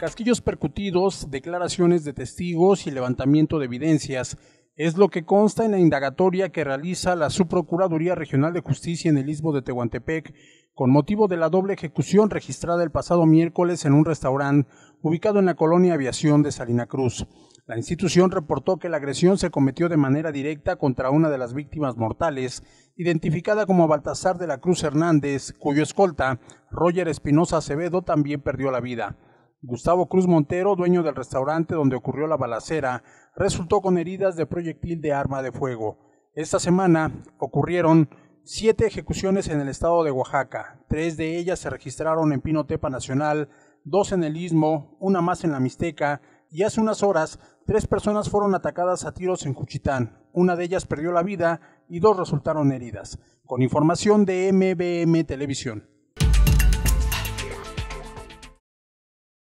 Casquillos percutidos, declaraciones de testigos y levantamiento de evidencias es lo que consta en la indagatoria que realiza la Subprocuraduría Regional de Justicia en el Istmo de Tehuantepec con motivo de la doble ejecución registrada el pasado miércoles en un restaurante ubicado en la colonia Aviación de Salina Cruz. La institución reportó que la agresión se cometió de manera directa contra una de las víctimas mortales, identificada como Baltasar de la Cruz Hernández, cuyo escolta, Roger Espinosa Acevedo, también perdió la vida. Gustavo Cruz Montero, dueño del restaurante donde ocurrió la balacera, resultó con heridas de proyectil de arma de fuego. Esta semana ocurrieron siete ejecuciones en el estado de Oaxaca. Tres de ellas se registraron en Pinotepa Nacional, dos en el Istmo, una más en la Mixteca, y hace unas horas tres personas fueron atacadas a tiros en Cuchitán. Una de ellas perdió la vida y dos resultaron heridas. Con información de MBM Televisión.